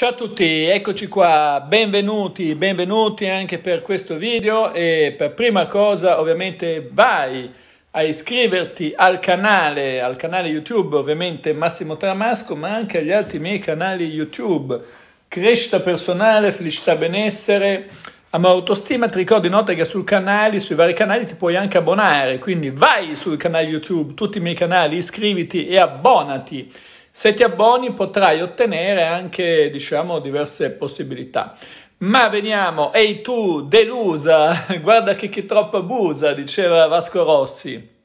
Ciao a tutti, eccoci qua, benvenuti, benvenuti anche per questo video e per prima cosa ovviamente vai a iscriverti al canale, al canale YouTube ovviamente Massimo Tramasco ma anche agli altri miei canali YouTube Crescita personale, felicità, benessere, amore, autostima, ti ricordo inoltre che sul canale, sui vari canali ti puoi anche abbonare quindi vai sul canale YouTube, tutti i miei canali, iscriviti e abbonati se ti abboni potrai ottenere anche diciamo, diverse possibilità. Ma veniamo, ehi tu, delusa, guarda che chi troppo abusa, diceva Vasco Rossi.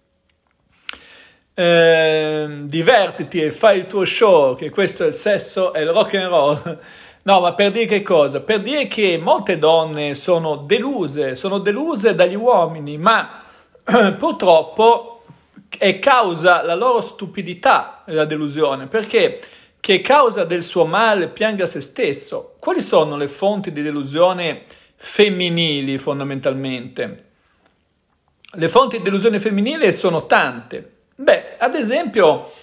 Eh, divertiti e fai il tuo show, che questo è il sesso e il rock and roll. No, ma per dire che cosa? Per dire che molte donne sono deluse, sono deluse dagli uomini, ma purtroppo è causa la loro stupidità la delusione, perché che causa del suo male pianga se stesso. Quali sono le fonti di delusione femminili fondamentalmente? Le fonti di delusione femminile sono tante. Beh, ad esempio,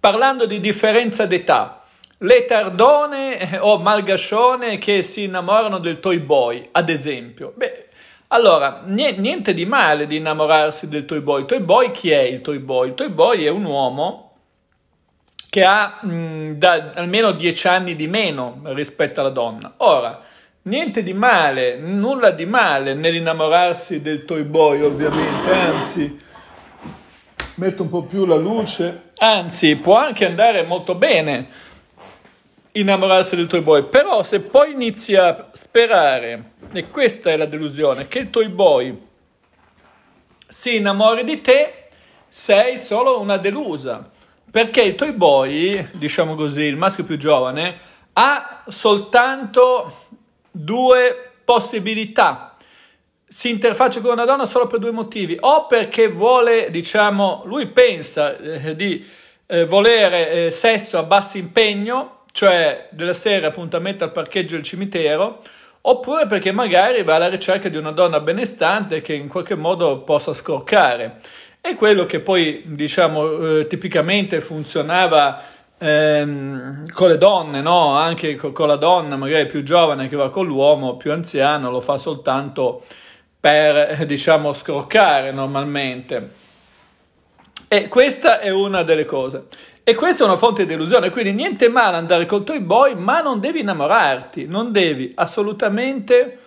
parlando di differenza d'età, letardone eh, o malgascione che si innamorano del toy boy, ad esempio. Beh, allora, niente di male di innamorarsi del toy boy. Toy boy chi è il toy boy? Il toy boy è un uomo che ha mh, mm, da, almeno dieci anni di meno rispetto alla donna. Ora, niente di male, nulla di male nell'innamorarsi del toy boy, ovviamente, anzi metto un po' più la luce, anzi può anche andare molto bene innamorarsi del toy boy, però se poi inizi a sperare, e questa è la delusione, che il toy boy si innamori di te, sei solo una delusa, perché il toy boy, diciamo così, il maschio più giovane, ha soltanto due possibilità. Si interfaccia con una donna solo per due motivi, o perché vuole, diciamo, lui pensa eh, di eh, volere eh, sesso a basso impegno, cioè della sera appuntamento al parcheggio del cimitero, oppure perché magari va alla ricerca di una donna benestante che in qualche modo possa scroccare. E quello che poi, diciamo, eh, tipicamente funzionava ehm, con le donne, no? anche co- con la donna magari più giovane che va con l'uomo, più anziano, lo fa soltanto per, eh, diciamo, scroccare normalmente. E questa è una delle cose. E questa è una fonte di delusione, quindi niente male andare col toy boy, ma non devi innamorarti, non devi assolutamente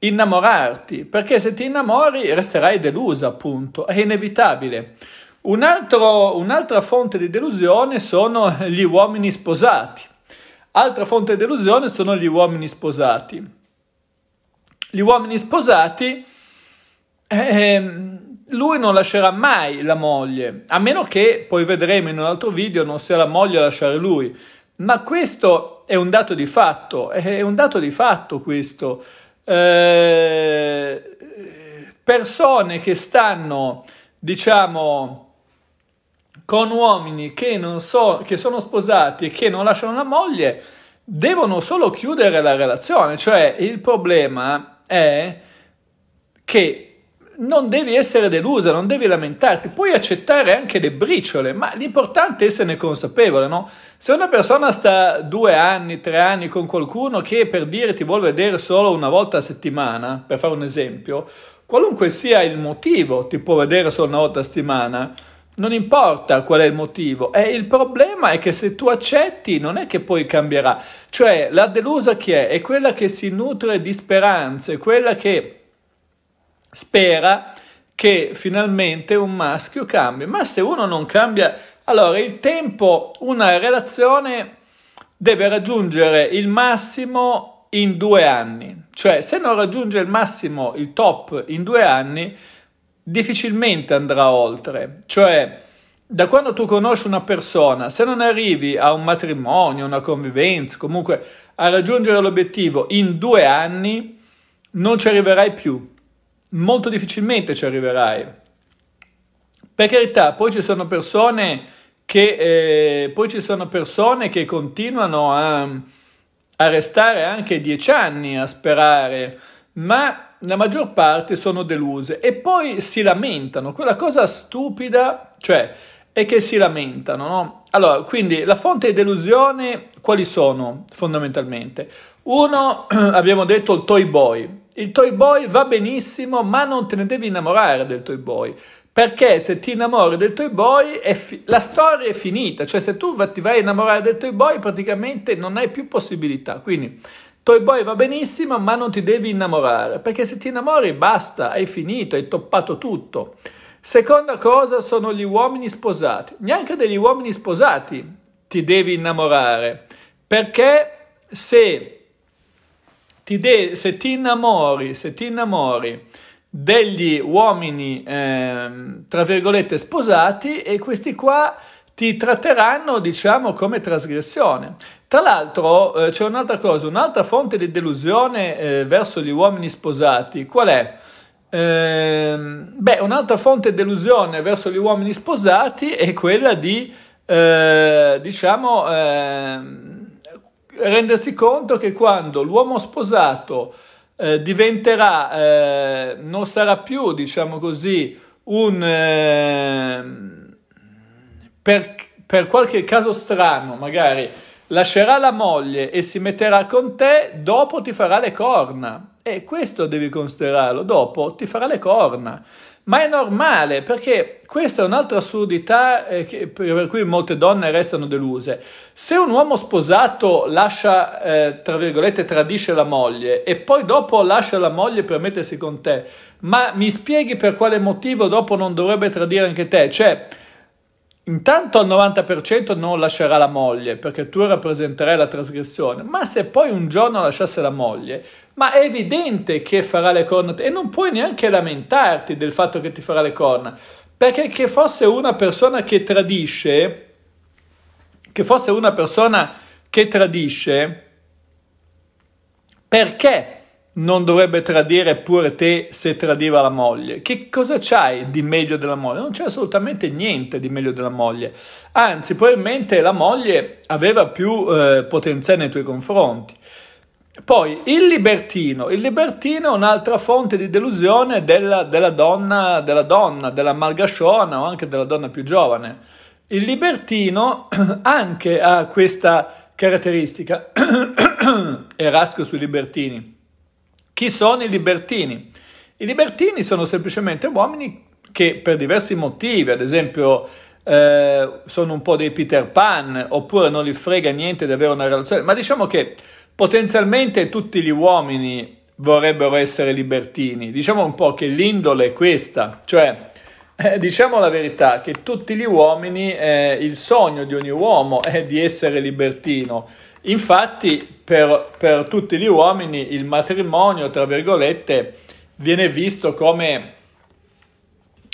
innamorarti, perché se ti innamori resterai delusa, appunto, è inevitabile. Un altro, un'altra fonte di delusione sono gli uomini sposati. Altra fonte di delusione sono gli uomini sposati. Gli uomini sposati... Eh, lui non lascerà mai la moglie, a meno che poi vedremo in un altro video non sia la moglie a lasciare lui. Ma questo è un dato di fatto, è un dato di fatto questo. Eh, persone che stanno, diciamo, con uomini che, non so, che sono sposati e che non lasciano la moglie, devono solo chiudere la relazione. Cioè, il problema è che non devi essere delusa, non devi lamentarti, puoi accettare anche le briciole, ma l'importante è esserne consapevole, no? Se una persona sta due anni, tre anni con qualcuno che per dire ti vuole vedere solo una volta a settimana, per fare un esempio, qualunque sia il motivo, ti può vedere solo una volta a settimana, non importa qual è il motivo, e eh, il problema è che se tu accetti non è che poi cambierà, cioè la delusa chi è? È quella che si nutre di speranze, quella che spera che finalmente un maschio cambi, ma se uno non cambia, allora il tempo, una relazione deve raggiungere il massimo in due anni, cioè se non raggiunge il massimo, il top in due anni, difficilmente andrà oltre, cioè da quando tu conosci una persona, se non arrivi a un matrimonio, una convivenza, comunque a raggiungere l'obiettivo in due anni, non ci arriverai più molto difficilmente ci arriverai. Per carità, poi ci sono persone che, eh, ci sono persone che continuano a, a restare anche dieci anni a sperare, ma la maggior parte sono deluse e poi si lamentano. Quella cosa stupida, cioè, è che si lamentano, no? Allora, quindi la fonte di delusione quali sono fondamentalmente? Uno, abbiamo detto il toy boy, il toy boy va benissimo, ma non te ne devi innamorare del toy boy. Perché se ti innamori del toy boy, fi- la storia è finita. Cioè, se tu ti vai a innamorare del toy boy, praticamente non hai più possibilità. Quindi, toy boy va benissimo, ma non ti devi innamorare. Perché se ti innamori, basta, hai finito, hai toppato tutto. Seconda cosa sono gli uomini sposati. Neanche degli uomini sposati ti devi innamorare. Perché se ti de- se ti innamori, se ti innamori degli uomini, eh, tra virgolette, sposati e questi qua ti tratteranno, diciamo, come trasgressione. Tra l'altro eh, c'è un'altra cosa, un'altra fonte di delusione eh, verso gli uomini sposati, qual è? Ehm, beh, un'altra fonte di delusione verso gli uomini sposati è quella di, eh, diciamo, ehm, rendersi conto che quando l'uomo sposato eh, diventerà, eh, non sarà più, diciamo così, un... Eh, per, per qualche caso strano, magari lascerà la moglie e si metterà con te, dopo ti farà le corna. E questo devi considerarlo, dopo ti farà le corna ma è normale perché questa è un'altra assurdità eh, che, per cui molte donne restano deluse. Se un uomo sposato lascia, eh, tra virgolette, tradisce la moglie e poi dopo lascia la moglie per mettersi con te, ma mi spieghi per quale motivo dopo non dovrebbe tradire anche te? Cioè, Intanto al 90% non lascerà la moglie perché tu rappresenterai la trasgressione, ma se poi un giorno lasciasse la moglie, ma è evidente che farà le corna e non puoi neanche lamentarti del fatto che ti farà le corna, perché che fosse una persona che tradisce, che fosse una persona che tradisce, perché? non dovrebbe tradire pure te se tradiva la moglie. Che cosa c'hai di meglio della moglie? Non c'è assolutamente niente di meglio della moglie. Anzi, probabilmente la moglie aveva più eh, potenziale nei tuoi confronti. Poi il libertino, il libertino è un'altra fonte di delusione della, della donna, della donna, della malgasciona o anche della donna più giovane. Il libertino anche ha questa caratteristica, Erasco sui libertini chi sono i libertini? I libertini sono semplicemente uomini che per diversi motivi, ad esempio eh, sono un po' dei Peter Pan, oppure non gli frega niente di avere una relazione, ma diciamo che potenzialmente tutti gli uomini vorrebbero essere libertini. Diciamo un po' che l'indole è questa, cioè eh, diciamo la verità che tutti gli uomini, eh, il sogno di ogni uomo è di essere libertino. Infatti per, per tutti gli uomini il matrimonio, tra virgolette, viene visto come,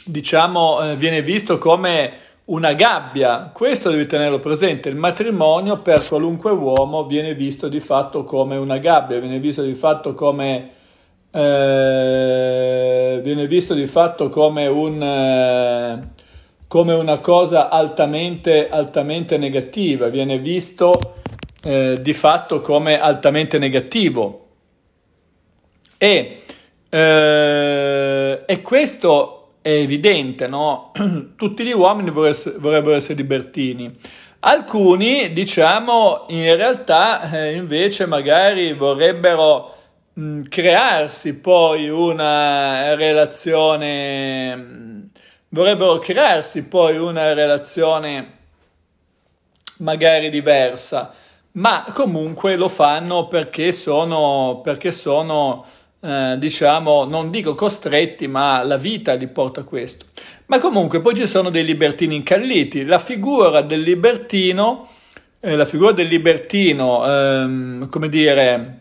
diciamo, eh, viene visto come una gabbia. Questo devi tenerlo presente. Il matrimonio per qualunque uomo viene visto di fatto come una gabbia, viene visto di fatto come, eh, viene visto di fatto come, un, eh, come una cosa altamente, altamente negativa, viene visto eh, di fatto come altamente negativo. E, eh, e questo è evidente, no? Tutti gli uomini vorrebbero essere libertini. Alcuni, diciamo, in realtà eh, invece magari vorrebbero mh, crearsi poi una relazione, vorrebbero crearsi poi una relazione magari diversa ma comunque lo fanno perché sono, perché sono eh, diciamo, non dico costretti, ma la vita li porta a questo. Ma comunque poi ci sono dei libertini incalliti, la figura del libertino, eh, la figura del libertino, ehm, come dire,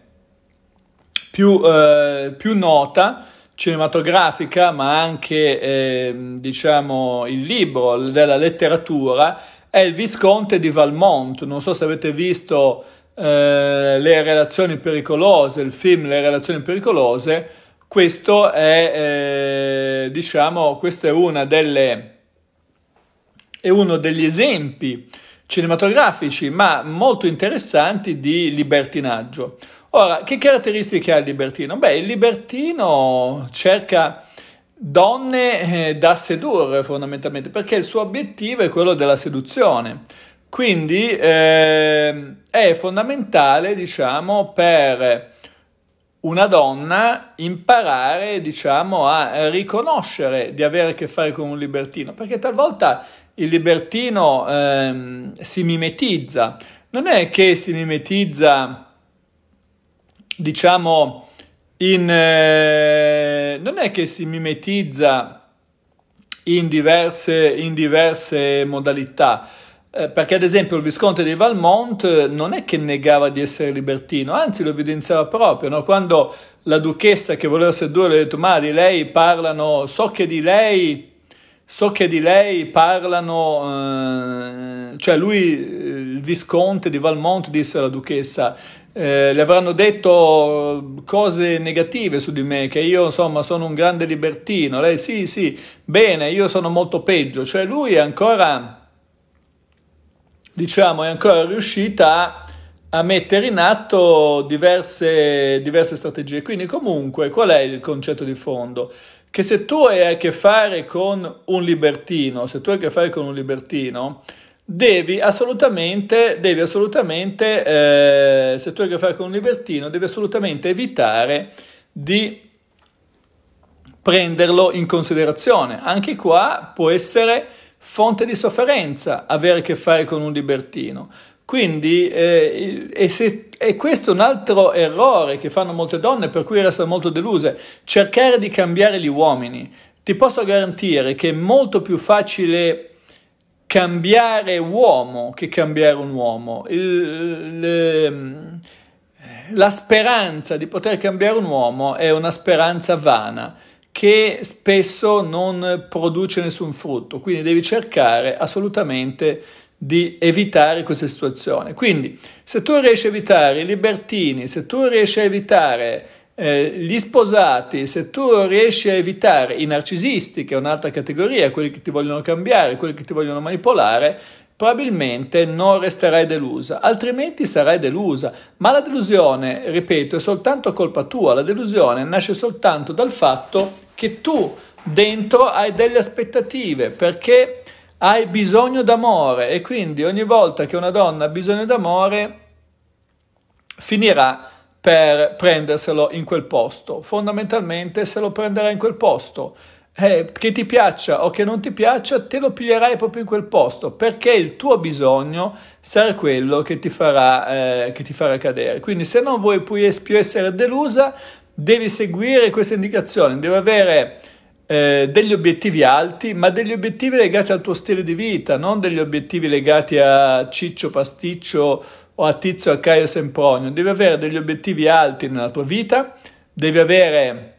più, eh, più nota, cinematografica, ma anche eh, diciamo il libro della letteratura è il visconte di Valmont. Non so se avete visto eh, Le relazioni pericolose, il film Le relazioni pericolose. Questo è, eh, diciamo, questo è, delle, è uno degli esempi cinematografici, ma molto interessanti di libertinaggio. Ora, che caratteristiche ha il libertino? Beh, il libertino cerca donne eh, da sedurre fondamentalmente, perché il suo obiettivo è quello della seduzione. Quindi eh, è fondamentale, diciamo, per una donna imparare, diciamo, a riconoscere di avere a che fare con un libertino, perché talvolta il libertino eh, si mimetizza. Non è che si mimetizza, diciamo, in, eh, non è che si mimetizza in diverse, in diverse modalità, eh, perché ad esempio il visconte di Valmont eh, non è che negava di essere libertino, anzi lo evidenziava proprio, no? quando la duchessa che voleva sedurre le ha detto ma di lei parlano, so che di lei... So che di lei parlano, eh, cioè lui, eh, il visconte di Valmont disse alla duchessa, eh, le avranno detto cose negative su di me, che io insomma sono un grande libertino, lei sì sì, bene, io sono molto peggio, cioè lui è ancora, diciamo, è ancora riuscita a, a mettere in atto diverse, diverse strategie. Quindi comunque qual è il concetto di fondo? Che se tu hai a che fare con un libertino, se tu hai a che fare con un libertino, devi assolutamente, devi assolutamente eh, se tu hai a che fare con un libertino, devi assolutamente evitare di prenderlo in considerazione. Anche qua può essere fonte di sofferenza avere a che fare con un libertino. Quindi, eh, e, se, e, questo è un altro errore che fanno molte donne, per cui restano molto deluse, cercare di cambiare gli uomini. Ti posso garantire che è molto più facile cambiare uomo che cambiare un uomo. Il, le, la speranza di poter cambiare un uomo è una speranza vana che spesso non produce nessun frutto, quindi devi cercare assolutamente di evitare questa situazione. Quindi se tu riesci a evitare i libertini, se tu riesci a evitare eh, gli sposati, se tu riesci a evitare i narcisisti, che è un'altra categoria, quelli che ti vogliono cambiare, quelli che ti vogliono manipolare, probabilmente non resterai delusa, altrimenti sarai delusa. Ma la delusione, ripeto, è soltanto colpa tua, la delusione nasce soltanto dal fatto che tu dentro hai delle aspettative, perché hai bisogno d'amore e quindi ogni volta che una donna ha bisogno d'amore finirà per prenderselo in quel posto. Fondamentalmente se lo prenderai in quel posto. Eh, che ti piaccia o che non ti piaccia, te lo piglierai proprio in quel posto perché il tuo bisogno sarà quello che ti farà, eh, che ti farà cadere. Quindi, se non vuoi più essere delusa, devi seguire queste indicazioni, devi avere. Eh, degli obiettivi alti, ma degli obiettivi legati al tuo stile di vita, non degli obiettivi legati a ciccio pasticcio o a Tizio, a Caio, Sempronio. Devi avere degli obiettivi alti nella tua vita, devi avere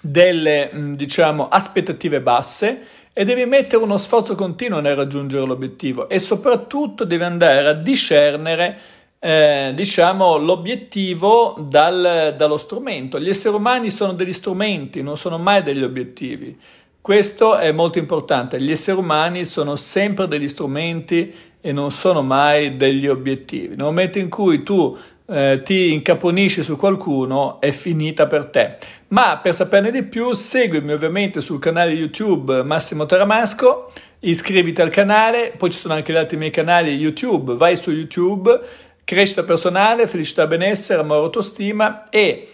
delle, diciamo, aspettative basse e devi mettere uno sforzo continuo nel raggiungere l'obiettivo e soprattutto devi andare a discernere eh, diciamo l'obiettivo dal, dallo strumento. Gli esseri umani sono degli strumenti, non sono mai degli obiettivi. Questo è molto importante. Gli esseri umani sono sempre degli strumenti e non sono mai degli obiettivi. Nel momento in cui tu eh, ti incaponisci su qualcuno è finita per te. Ma per saperne di più seguimi ovviamente sul canale YouTube Massimo Taramasco, iscriviti al canale, poi ci sono anche gli altri miei canali YouTube, vai su YouTube, crescita personale, felicità, benessere, amore, autostima e...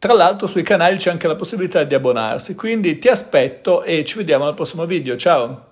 Tra l'altro sui canali c'è anche la possibilità di abbonarsi, quindi ti aspetto e ci vediamo al prossimo video. Ciao!